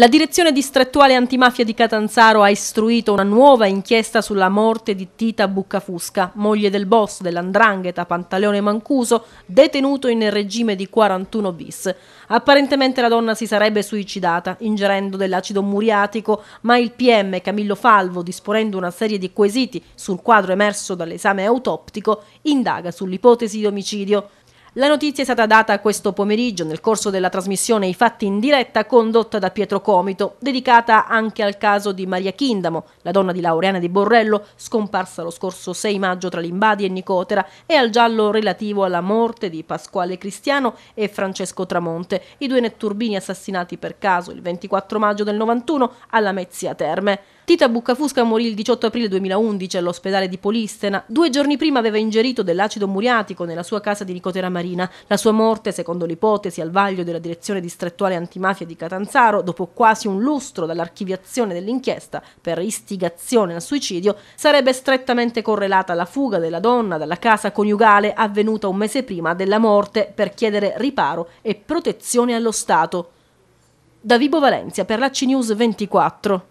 La direzione distrettuale antimafia di Catanzaro ha istruito una nuova inchiesta sulla morte di Tita Buccafusca, moglie del boss dell'andrangheta Pantaleone Mancuso, detenuto in regime di 41 bis. Apparentemente la donna si sarebbe suicidata ingerendo dell'acido muriatico, ma il PM Camillo Falvo, disponendo una serie di quesiti sul quadro emerso dall'esame autoptico, indaga sull'ipotesi di omicidio. La notizia è stata data questo pomeriggio nel corso della trasmissione I fatti in diretta condotta da Pietro Comito, dedicata anche al caso di Maria Kindamo, la donna di Laureana di Borrello, scomparsa lo scorso 6 maggio tra Limbadi e Nicotera, e al giallo relativo alla morte di Pasquale Cristiano e Francesco Tramonte, i due netturbini assassinati per caso il 24 maggio del 91 alla Mezzia Terme. Tita Buccafusca morì il 18 aprile 2011 all'ospedale di Polistena. Due giorni prima aveva ingerito dell'acido muriatico nella sua casa di Nicotera Maria Marina. La sua morte, secondo l'ipotesi, al vaglio della direzione distrettuale antimafia di Catanzaro, dopo quasi un lustro dall'archiviazione dell'inchiesta per istigazione al suicidio, sarebbe strettamente correlata alla fuga della donna dalla casa coniugale avvenuta un mese prima della morte per chiedere riparo e protezione allo Stato. Da Vibo Valencia per la CNews 24.